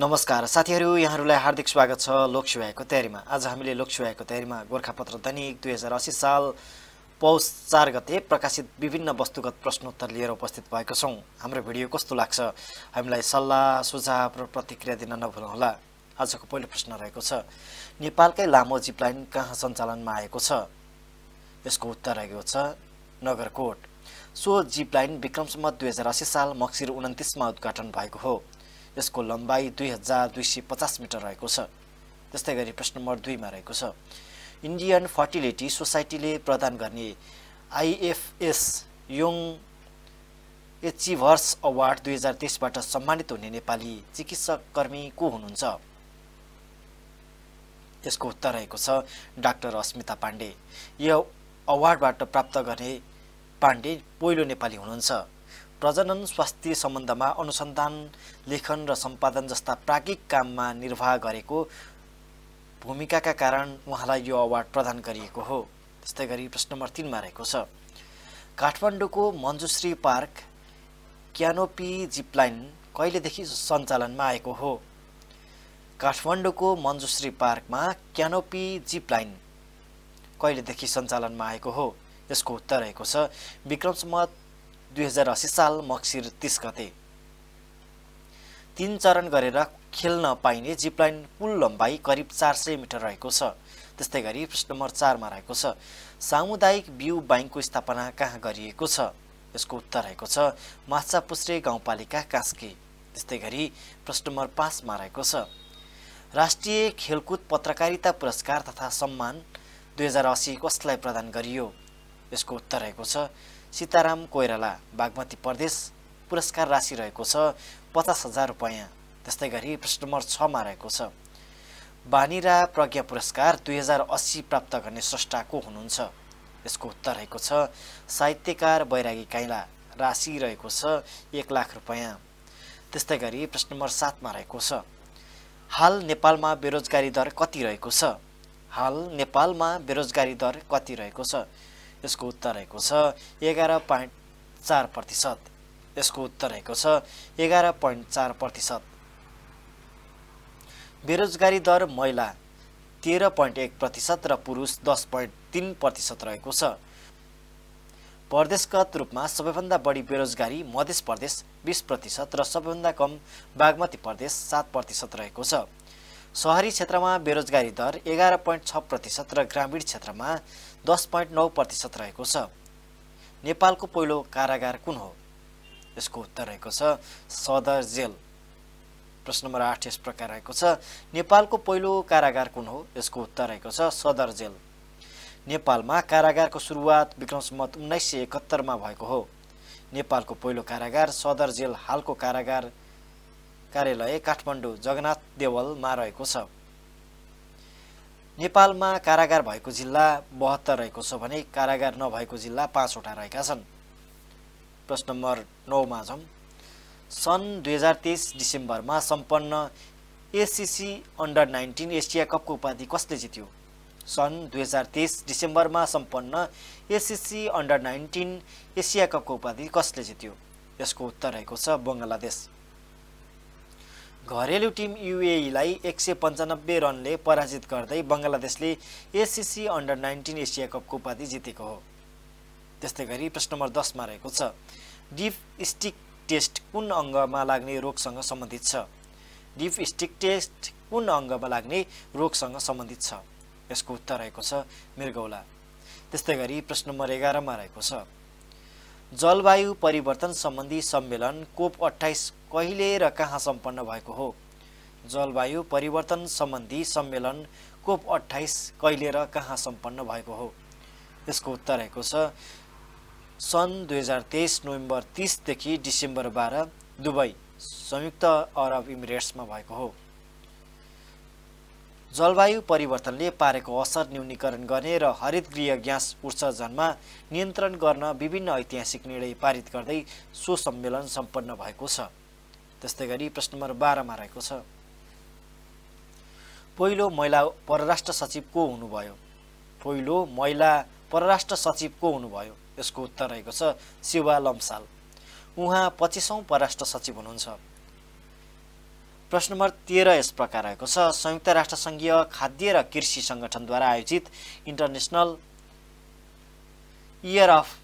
नमस्कार साथीहरू यहाँहरूलाई हार्दिक स्वागत छ लोकसेवाको तयारीमा आज हामीले लोकसेवाको तयारीमा गोर्खापत्र दैनिक दुई हजार असी साल पौष चार गते प्रकाशित विभिन्न वस्तुगत प्रश्नोत्तर लिएर उपस्थित भएको छौँ हाम्रो भिडियो कस्तो लाग्छ हामीलाई सल्लाह सुझाव र प्रतिक्रिया दिन नभुल्नुहोला आजको पहिलो प्रश्न रहेको छ नेपालकै लामो जिपलाइन कहाँ सञ्चालनमा आएको छ यसको उत्तर रहेको छ नगरकोट सो जिपलाइन विक्रमसम्म दुई हजार असी साल मक्सिर उन्तिसमा उद्घाटन भएको हो यसको लम्बाइ दुई हजार दुई सय पचास मिटर रहेको छ त्यस्तै गरी प्रश्न नम्बर दुईमा रहेको छ इन्डियन फर्टिलिटी सोसाइटीले प्रदान गर्ने आइएफएस योङ एचिभर्स अवार्ड दुई हजार तेइसबाट सम्मानित हुने नेपाली चिकित्सक कर्मी को हुनुहुन्छ यसको उत्तर रहेको छ डाक्टर अस्मिता पाण्डे यो अवार्डबाट प्राप्त गर्ने पाण्डे पहिलो नेपाली हुनुहुन्छ प्रजनन स्वास्थ्य सम्बन्धमा अनुसन्धान लेखन र सम्पादन जस्ता प्राज्ञिक काममा निर्वाह गरेको भूमिकाका कारण उहाँलाई यो अवार्ड प्रदान गरिएको हो त्यस्तै गरी प्रश्न नम्बर तिनमा रहेको छ काठमाडौँको मन्जुश्री पार्क क्यानोपी जिपलाइन कहिलेदेखि सञ्चालनमा आएको हो काठमाडौँको मन्जुश्री पार्कमा क्यानोपी जिपलाइन कहिलेदेखि सञ्चालनमा आएको हो यसको उत्तर रहेको छ विक्रम सम्मत दुई हजार असी साल मक्सिर तिस गते तिन चरण गरेर खेल्न पाइने जिपलाइन कुल लम्बाइ करिब चार सय मिटर रहेको छ त्यस्तै गरी प्रश्न नम्बर चारमा रहेको छ सामुदायिक बिउ ब्याङ्कको स्थापना कहाँ गरिएको छ यसको उत्तर रहेको छ माछापुस्रे गाउँपालिका कास्के त्यस्तै गरी प्रश्न नम्बर पाँचमा रहेको छ राष्ट्रिय खेलकुद पत्रकारिता पुरस्कार तथा सम्मान दुई हजार असी कसलाई प्रदान गरियो यसको उत्तर रहेको छ सीताराम कोइराला बागमती प्रदेश पुरस्कार राशि रहेको छ पचास हजार रुपियाँ त्यस्तै गरी प्रश्न नम्बर छमा रहेको छ बानिरा प्रज्ञा पुरस्कार दुई हजार अस्सी प्राप्त गर्ने स्रष्टा को हुनुहुन्छ यसको उत्तर रहेको छ साहित्यकार बैरागी काइला राशि रहेको छ एक लाख रुपियाँ त्यस्तै गरी प्रश्न नम्बर सातमा रहेको छ हाल नेपालमा बेरोजगारी दर कति रहेको छ हाल नेपालमा बेरोजगारी दर कति रहेको छ यसको उत्तर रहेको छ एघार पोइन्ट चार प्रतिशत यसको उत्तर रहेको छ एघार पोइन्ट चार प्रतिशत बेरोजगारी दर महिला तेह्र पोइन्ट एक प्रतिशत र पुरुष दस पोइन्ट तिन प्रतिशत रहेको छ प्रदेशगत रूपमा सबैभन्दा बढी बेरोजगारी मध्य प्रदेश बिस प्रतिशत र सबैभन्दा कम बागमती प्रदेश सात प्रतिशत रहेको छ सहरी क्षेत्रमा बेरोजगारी दर एघार पोइन्ट छ प्रतिशत र ग्रामीण क्षेत्रमा दस पोइन्ट नौ प्रतिशत रहेको छ नेपालको पहिलो कारागार कुन हो यसको उत्तर रहेको छ सदर जेल प्रश्न नम्बर आठ यस प्रकार रहेको छ नेपालको पहिलो कारागार कुन हो यसको उत्तर रहेको छ सदर जेल नेपालमा कारागारको सुरुवात विक्रम सम्मत उन्नाइस सय एकहत्तरमा भएको हो नेपालको पहिलो कारागार सदर जेल हालको कारागार कार्यालय काठमाडौँ जगन्नाथ देवलमा रहेको छ नेपालमा कारागार भएको जिल्ला बहत्तर रहेको छ भने कारागार नभएको जिल्ला पाँचवटा रहेका छन् प्रश्न नम्बर नौमा छौँ सन् दुई हजार तेइस डिसेम्बरमा सम्पन्न एसिसी अन्डर नाइन्टिन एसिया कपको उपाधि कसले जित्यो सन् दुई हजार तेइस डिसेम्बरमा सम्पन्न एसिसी अन्डर नाइन्टिन एसिया कपको उपाधि कसले जित्यो यसको उत्तर रहेको छ बङ्गलादेश घरेलु टिम युएईलाई एक सय पन्चानब्बे रनले पराजित गर्दै बङ्गलादेशले एसिसी अन्डर नाइन्टिन एसिया कपको उपाधि जितेको हो त्यस्तै गरी प्रश्न नम्बर दसमा रहेको छ डिप स्टिक टेस्ट कुन अङ्गमा लाग्ने रोगसँग सम्बन्धित छ डिप स्टिक टेस्ट कुन अङ्गमा लाग्ने रोगसँग सम्बन्धित छ यसको उत्तर रहेको छ मृगौला त्यस्तै गरी प्रश्न नम्बर एघारमा रहेको छ जलवायु परिवर्तन सम्बन्धी सम्मेलन कोप अठाइस कहिले र कहाँ सम्पन्न भएको हो जलवायु परिवर्तन सम्बन्धी सम्मेलन कोप अठाइस कहिले र कहाँ सम्पन्न भएको हो यसको उत्तर रहेको छ सन् दुई हजार तेइस नोभेम्बर तिसदेखि डिसेम्बर बाह्र दुबई संयुक्त अरब इमिरेट्समा भएको हो जलवायु परिवर्तनले पारेको असर न्यूनीकरण गर्ने र हरित गृह ग्यास उत्सर्जनमा नियन्त्रण गर्न विभिन्न ऐतिहासिक निर्णय पारित गर्दै सो सम्मेलन सम्पन्न भएको छ त्यस्तै गरी प्रश्न नम्बर बाह्रमा रहेको छ पहिलो महिला परराष्ट्र सचिव को हुनुभयो पहिलो महिला परराष्ट्र सचिव को हुनुभयो यसको उत्तर रहेको छ शिवा लम्साल उहाँ पच्चिसौँ परराष्ट्र सचिव हुनुहुन्छ प्रश्न नम्बर तेह्र यस प्रकार रहेको छ संयुक्त राष्ट्रसङ्घीय खाद्य र कृषि सङ्गठनद्वारा आयोजित international year of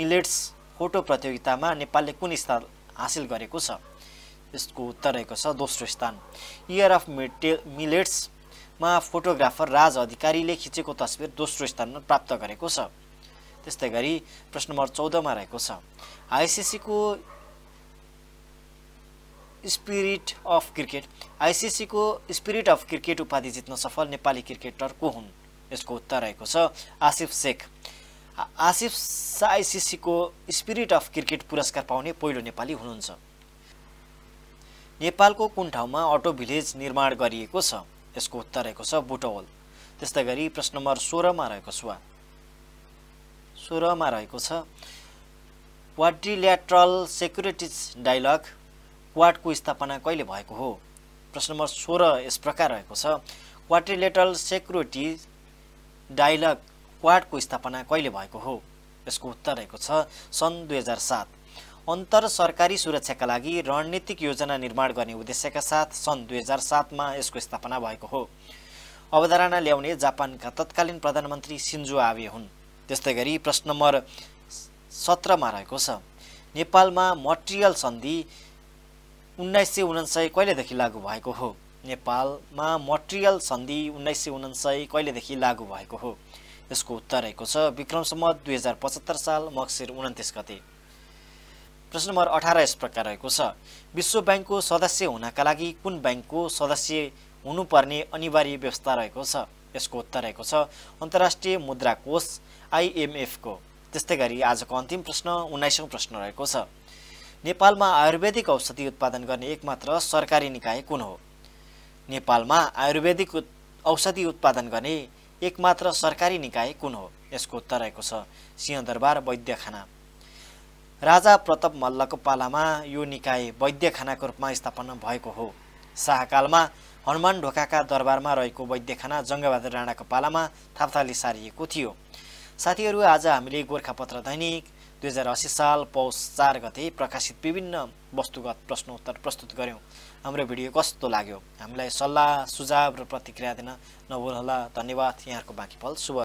millets photo प्रतियोगितामा नेपालले कुन स्थान हासिल गरेको छ यसको उत्तर रहेको छ दोस्रो स्थान इयर अफ मिटे मिलेट्समा फोटोग्राफर राज अधिकारीले खिचेको तस्बिर दोस्रो स्थानमा प्राप्त गरेको छ त्यस्तै गरी प्रश्न नम्बर चौधमा रहेको छ आइसिसीको स्पिरिट अफ क्रिकेट आइसिसीको स्पिरिट अफ क्रिकेट उपाधि जित्न सफल नेपाली क्रिकेटर को हुन् यसको उत्तर रहेको छ आसिफ शेख आसिफ आइसिसीको स्पिरिट अफ क्रिकेट पुरस्कार पाउने पहिलो नेपाली हुनुहुन्छ नेपालको कुन ठाउँमा अटो भिलेज निर्माण गरिएको छ यसको उत्तर रहेको छ बुटवल त्यस्तै गरी प्रश्न नम्बर सोह्रमा रहेको छ सोह्रमा रहेको छ क्वाड्रिल्याट्रल सेक्युरिटिज डायलग क्वाडको स्थापना कहिले भएको हो प्रश्न नम्बर सोह्र यस प्रकार रहेको छ क्वाड्रिलेटरल सेक्युरिटी डायलग क्वाडको स्थापना कहिले भएको हो यसको उत्तर रहेको छ सन् दुई हजार सात अन्तर सरकारी सुरक्षाका लागि रणनीतिक योजना निर्माण गर्ने उद्देश्यका साथ सन् दुई हजार सातमा यसको स्थापना भएको हो अवधारणा ल्याउने जापानका तत्कालीन प्रधानमन्त्री सिन्जो आवे हुन् त्यस्तै गरी प्रश्न नम्बर सत्रमा रहेको छ नेपालमा मटेरियल सन्धि उन्नाइस सय उनान्सय कहिलेदेखि लागू भएको हो नेपालमा मटेरियल सन्धि उन्नाइस सय उनासय कहिलेदेखि लागू भएको हो यसको उत्तर रहेको छ विक्रमसम्म दुई हजार पचहत्तर साल मक्सिर उन्तिस गते प्रश्न नम्बर अठार यस प्रकार रहेको छ विश्व ब्याङ्कको सदस्य हुनका लागि कुन ब्याङ्कको सदस्य हुनुपर्ने अनिवार्य व्यवस्था रहेको छ यसको उत्तर रहेको छ अन्तर्राष्ट्रिय मुद्रा कोष आइएमएफको त्यस्तै गरी आजको अन्तिम प्रश्न उन्नाइसौँ प्रश्न रहेको छ नेपालमा आयुर्वेदिक औषधि उत्पादन गर्ने एकमात्र सरकारी निकाय कुन हो नेपालमा आयुर्वेदिक औषधि उत्पादन गर्ने एकमात्र सरकारी निकाय कुन हो यसको उत्तर रहेको छ सिंहदरबार वैद्यखाना राजा प्रताप मल्लको पालामा यो निकाय वैद्यखानाको रूपमा स्थापना भएको हो शाहकालमा हनुमान ढोकाका दरबारमा रहेको वैद्यखाना जङ्गबहादुर राणाको पालामा थापथाली सारिएको थियो साथीहरू आज हामीले गोर्खापत्र दैनिक दुई हजार असी साल पौष चार गते प्रकाशित विभिन्न वस्तुगत प्रश्नोत्तर प्रस्तुत गऱ्यौँ हाम्रो भिडियो कस्तो लाग्यो हामीलाई सल्लाह सुझाव र प्रतिक्रिया दिन नभुल्नुहोला धन्यवाद यहाँको बाँकी फल शुभ